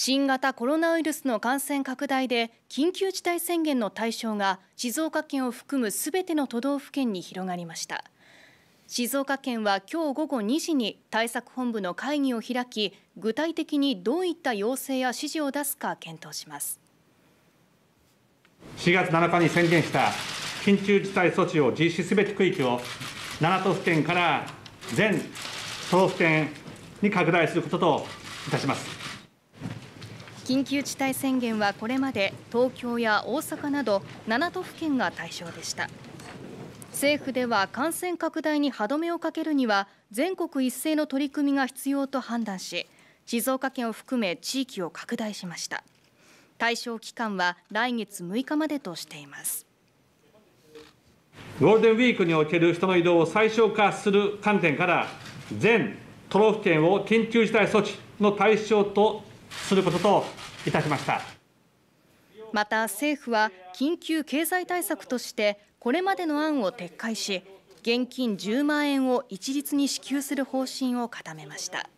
新型コロナウイルスの感染拡大で緊急事態宣言の対象が静岡県を含むすべての都道府県に広がりました静岡県は今日午後2時に対策本部の会議を開き具体的にどういった要請や指示を出すか検討します4月7日に宣言した緊急事態措置を実施すべき区域を7都府県から全都道府県に拡大することといたします緊急事態宣言はこれまで東京や大阪など7都府県が対象でした政府では感染拡大に歯止めをかけるには全国一斉の取り組みが必要と判断し静岡県を含め地域を拡大しました対象期間は来月6日までとしていますゴールデンウィークにおける人の移動を最小化する観点から全都道府県を緊急事態措置の対象とすることといたしました。また政府は緊急経済対策としてこれまでの案を撤回し現金10万円を一律に支給する方針を固めました。